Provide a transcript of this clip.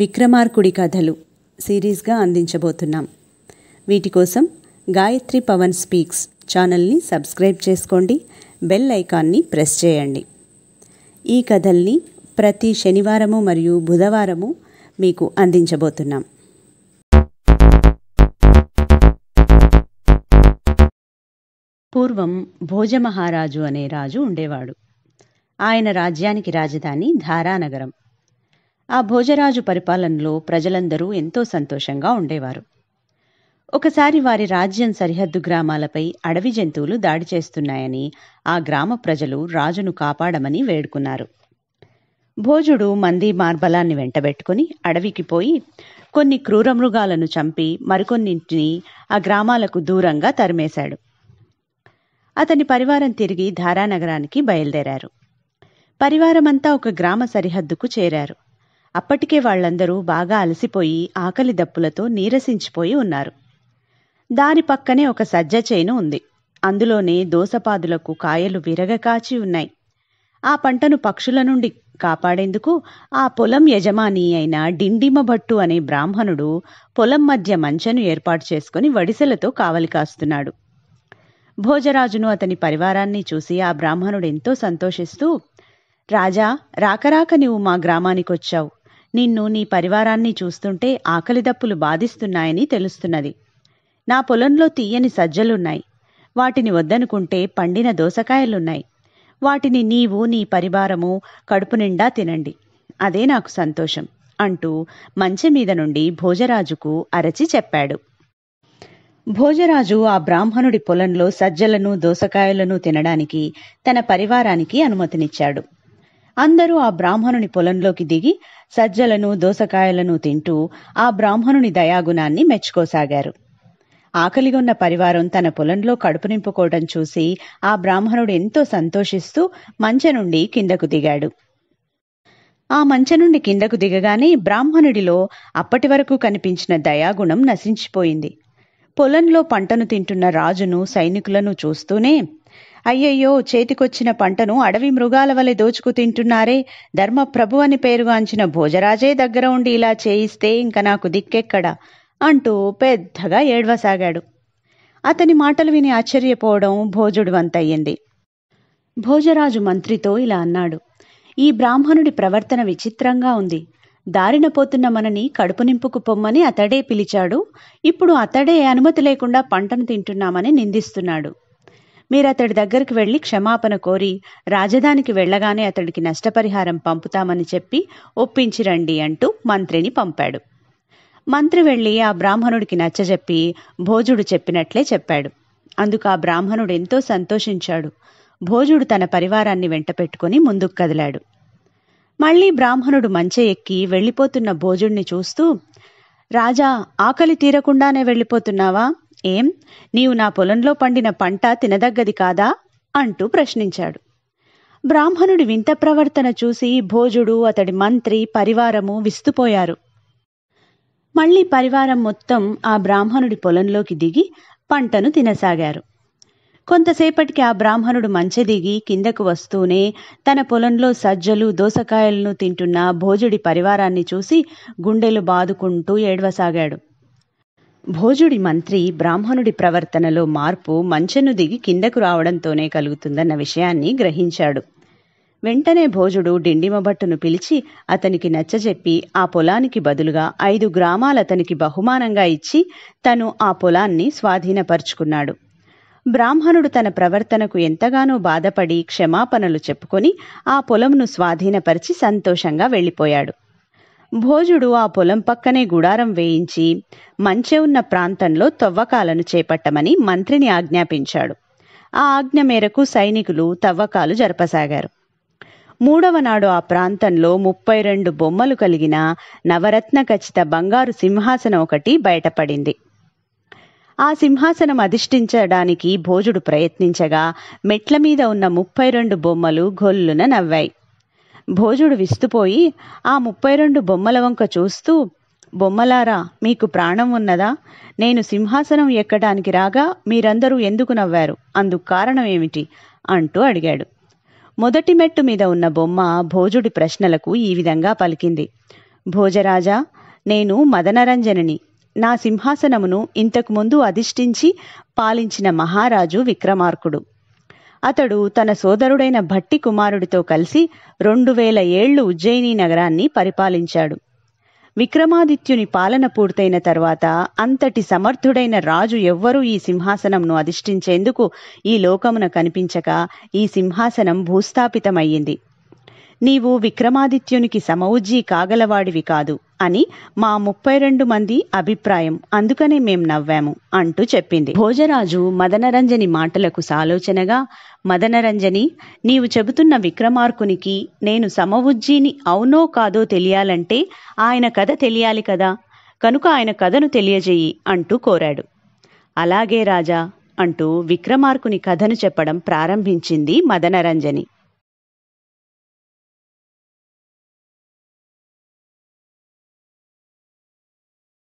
విక్రమార్కుడి కథలు సిరీస్గా అందించబోతున్నాం వీటి కోసం గాయత్రి పవన్ స్పీక్స్ ఛానల్ని సబ్స్క్రైబ్ చేసుకోండి బెల్ ఐకాన్ని ప్రెస్ చేయండి ఈ కథల్ని ప్రతి శనివారము మరియు బుధవారము మీకు అందించబోతున్నాం పూర్వం భోజమహారాజు అనే రాజు ఉండేవాడు ఆయన రాజ్యానికి రాజధాని ధారానగరం ఆ భోజరాజు పరిపాలనలో ప్రజలందరూ ఎంతో సంతోషంగా ఉండేవారు ఒకసారి వారి రాజ్యం సరిహద్దు గ్రామాలపై అడవి జంతువులు దాడి చేస్తున్నాయని ఆ గ్రామ ప్రజలు రాజును కాపాడమని వేడుకున్నారు భోజుడు మంది మార్బలాన్ని వెంటబెట్టుకుని అడవికి పోయి కొన్ని క్రూరమృగాలను చంపి మరికొన్నింటిని ఆ గ్రామాలకు దూరంగా తరిమేశాడు అతని పరివారం తిరిగి ధారానగరానికి బయలుదేరారు పరివారమంతా ఒక గ్రామ సరిహద్దుకు చేరారు అప్పటికే వాళ్లందరూ బాగా అలసిపోయి ఆకలి దప్పులతో నీరసించిపోయి ఉన్నారు దాని పక్కనే ఒక సజ్జ చేను ఉంది అందులోనే దోసపాదులకు కాయలు విరగకాచి ఉన్నాయి ఆ పంటను పక్షుల నుండి కాపాడేందుకు ఆ పొలం యజమాని అయిన డిండిమభట్టు అనే బ్రాహ్మణుడు పొలం మధ్య మంచను ఏర్పాటు చేసుకుని వడిసెలతో కావలి కాస్తున్నాడు భోజరాజును అతని పరివారాన్ని చూసి ఆ బ్రాహ్మణుడు ఎంతో సంతోషిస్తూ రాజా రాకరాక నీవు మా గ్రామానికొచ్చావు నిన్ను నీ పరివారాన్ని చూస్తుంటే ఆకలిదప్పులు బాధిస్తున్నాయని తెలుస్తున్నది నా పొలంలో తీయని సజ్జలున్నాయి వాటిని వద్దనుకుంటే పండిన దోసకాయలున్నాయి వాటిని నీవు నీ పరివారము కడుపు నిండా తినండి అదే నాకు సంతోషం అంటూ మంచె మీద నుండి భోజరాజుకు అరచి చెప్పాడు భోజరాజు ఆ బ్రాహ్మణుడి పొలంలో సజ్జలను దోసకాయలను తినడానికి తన పరివారానికి అనుమతినిచ్చాడు అందరూ ఆ బ్రాహ్మణుని పొలంలోకి దిగి సజ్జలను దోసకాయలను తింటూ ఆ బ్రాహ్మణుని దయాగుణాన్ని మెచ్చుకోసాగారు ఆకలిగొన్న పరివారం తన పొలంలో కడుపు నింపుకోవడం చూసి ఆ బ్రాహ్మణుడు ఎంతో సంతోషిస్తూ మంచె నుండి కిందకు దిగాడు ఆ మంచె నుండి కిందకు దిగగానే బ్రాహ్మణుడిలో అప్పటి వరకు కనిపించిన దయాగుణం నశించిపోయింది పొలంలో పంటను తింటున్న రాజును సైనికులను చూస్తూనే అయ్యయ్యో చేతికొచ్చిన పంటను అడవి మృగాల వలె దోచుకు తింటున్నారే ధర్మప్రభు అని పేరుగాంచిన భోజరాజే దగ్గర ఉండి ఇలా చేయిస్తే ఇంక నాకు దిక్కెక్కడా అంటూ పెద్దగా ఏడ్వసాగాడు అతని మాటలు విని ఆశ్చర్యపోవడం భోజుడు వంతయ్యింది భోజరాజు మంత్రితో ఇలా అన్నాడు ఈ బ్రాహ్మణుడి ప్రవర్తన విచిత్రంగా ఉంది దారిన పోతున్న మనని కడుపు నింపుకు పొమ్మని అతడే పిలిచాడు ఇప్పుడు అతడే అనుమతి లేకుండా పంటను తింటున్నామని నిందిస్తున్నాడు మీరతడి దగ్గరికి వెళ్లి క్షమాపణ కోరి రాజధానికి వెళ్లగానే అతడికి నష్టపరిహారం పంపుతామని చెప్పి ఒప్పించిరండి అంటూ మంత్రిని పంపాడు మంత్రి వెళ్ళి ఆ బ్రాహ్మణుడికి నచ్చజెప్పి భోజుడు చెప్పినట్లే చెప్పాడు అందుకు ఆ బ్రాహ్మణుడు ఎంతో సంతోషించాడు భోజుడు తన పరివారాన్ని వెంటపెట్టుకుని ముందుకు కదిలాడు మళ్లీ బ్రాహ్మణుడు మంచె ఎక్కి వెళ్ళిపోతున్న భోజుడిని చూస్తూ రాజా ఆకలి తీరకుండానే వెళ్ళిపోతున్నావా ఏం నీవు నా పొలంలో పండిన పంట తినదగ్గది కాదా అంటూ ప్రశ్నించాడు బ్రాహ్మణుడి వింత ప్రవర్తన చూసి భోజుడు అతడి మంత్రి పరివారము విస్తుపోయారు మళ్లీ పరివారం మొత్తం ఆ బ్రాహ్మణుడి పొలంలోకి దిగి పంటను తినసాగారు కొంతసేపటికి ఆ బ్రాహ్మణుడు మంచెదిగి కిందకు వస్తూనే తన పొలంలో సజ్జలు దోసకాయలను తింటున్న భోజుడి పరివారాన్ని చూసి గుండెలు బాదుకుంటూ ఏడవసాగాడు భోజుడి మంత్రి బ్రాహ్మణుడి ప్రవర్తనలో మార్పు మంచెను దిగి కిందకు రావడంతోనే కలుగుతుందన్న విషయాన్ని గ్రహించాడు వెంటనే భోజుడు డిండిమభట్టును పిలిచి అతనికి నచ్చజెప్పి ఆ పొలానికి బదులుగా ఐదు గ్రామాలు అతనికి బహుమానంగా ఇచ్చి తను ఆ పొలాన్ని స్వాధీనపరుచుకున్నాడు బ్రాహ్మణుడు తన ప్రవర్తనకు ఎంతగానో బాధపడి క్షమాపణలు చెప్పుకొని ఆ పొలంను స్వాధీనపరిచి సంతోషంగా వెళ్ళిపోయాడు భోజుడు ఆ పొలం పక్కనే గుడారం వేయించి మంచె ఉన్న ప్రాంతంలో తవ్వకాలను చేపట్టమని మంత్రిని ఆజ్ఞాపించాడు ఆ ఆజ్ఞ మేరకు సైనికులు తవ్వకాలు జరపసాగారు మూడవ నాడు ఆ ప్రాంతంలో ముప్పై రెండు బొమ్మలు కలిగిన నవరత్న ఖచ్చిత బంగారు సింహాసనం ఒకటి బయటపడింది ఆ సింహాసనం అధిష్ఠించడానికి భోజుడు ప్రయత్నించగా మెట్ల మీద ఉన్న ముప్పై రెండు బొమ్మలు గొల్లున నవ్వాయి భోజుడు విస్తుపోయి ఆ ముప్పై రెండు బొమ్మల వంక చూస్తూ బొమ్మలారా మీకు ప్రాణం ఉన్నదా నేను సింహాసనం ఎక్కడానికి రాగా మీరందరూ ఎందుకు నవ్వారు అందుకు కారణం ఏమిటి అంటూ అడిగాడు మొదటి మెట్టు మీద ఉన్న బొమ్మ భోజుడి ప్రశ్నలకు ఈ విధంగా పలికింది భోజరాజా నేను మదనరంజనిని నా సింహాసనమును ఇంతకుముందు అధిష్ఠించి పాలించిన మహారాజు విక్రమార్కుడు అతడు తన సోదరుడైన భట్టి కుమారుడితో కలిసి రెండు వేల ఏళ్లు ఉజ్జయిని నగరాన్ని పరిపాలించాడు విక్రమాదిత్యుని పాలన పూర్తయిన తర్వాత అంతటి సమర్థుడైన రాజు ఎవ్వరూ ఈ సింహాసనంను అధిష్ఠించేందుకు ఈ లోకమున కనిపించక ఈ సింహాసనం భూస్థాపితమయ్యింది నీవు విక్రమాదిత్యునికి సమవుజ్జీ కాగలవాడివి కాదు అని మా ముప్పై రెండు మంది అభిప్రాయం అందుకనే మేం నవ్వాము అంటూ చెప్పింది భోజరాజు మదనరంజని మాటలకు సాలోచనగా మదనరంజని నీవు చెబుతున్న విక్రమార్కునికి నేను సమవుజ్జీని అవునో కాదో తెలియాలంటే ఆయన కథ తెలియాలి కదా కనుక ఆయన కథను తెలియజేయి అంటూ కోరాడు అలాగే రాజా అంటూ విక్రమార్కుని కథను చెప్పడం ప్రారంభించింది మదనరంజని